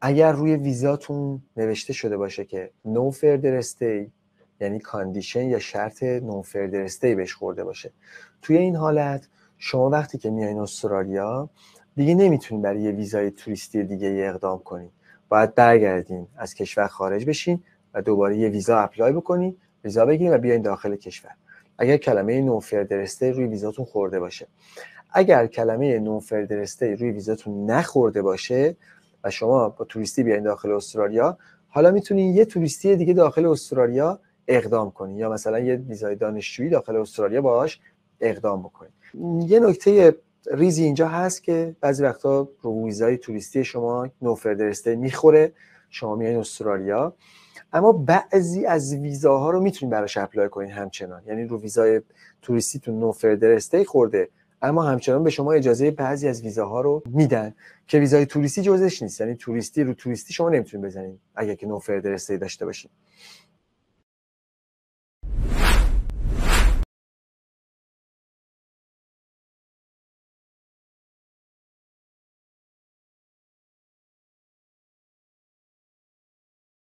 اگر روی ویزاتون نوشته شده باشه که نو فردر استی یعنی کاندیشن یا شرط نو فردر استی بهش خورده باشه توی این حالت شما وقتی که میایین استرالیا دیگه نمیتونید برای یه ویزای توریستی دیگه اقدام کنید باید برگردین از کشور خارج بشین و دوباره یه ویزا اپلای بکنین ویزا بگیرین و بیاین داخل کشور اگر کلمه نو استی روی ویزاتون خورده باشه اگر کلمه نو استی روی ویزاتون نخورده باشه و شما با توریستی بیاین داخل استرالیا حالا میتونین یه توریستی دیگه داخل استرالیا اقدام کنین یا مثلا یه ویزای دانشجویی داخل استرالیا باهاش اقدام بکنین یه نکته ریزی اینجا هست که بعضی وقتا رو ویزای توریستی شما نو فردرسته میخوره شما میایین استرالیا اما بعضی از ویزاها رو میتونین براش اپلای کنین همچنان یعنی رو ویزای تو نو فردرسته خورده اما همچنان به شما اجازه بعضی از ویزاها رو میدن که ویزای توریستی جزش نیست یعنی توریستی رو توریستی شما نمیتونید بزنید اگر که نو فردر داشته باشید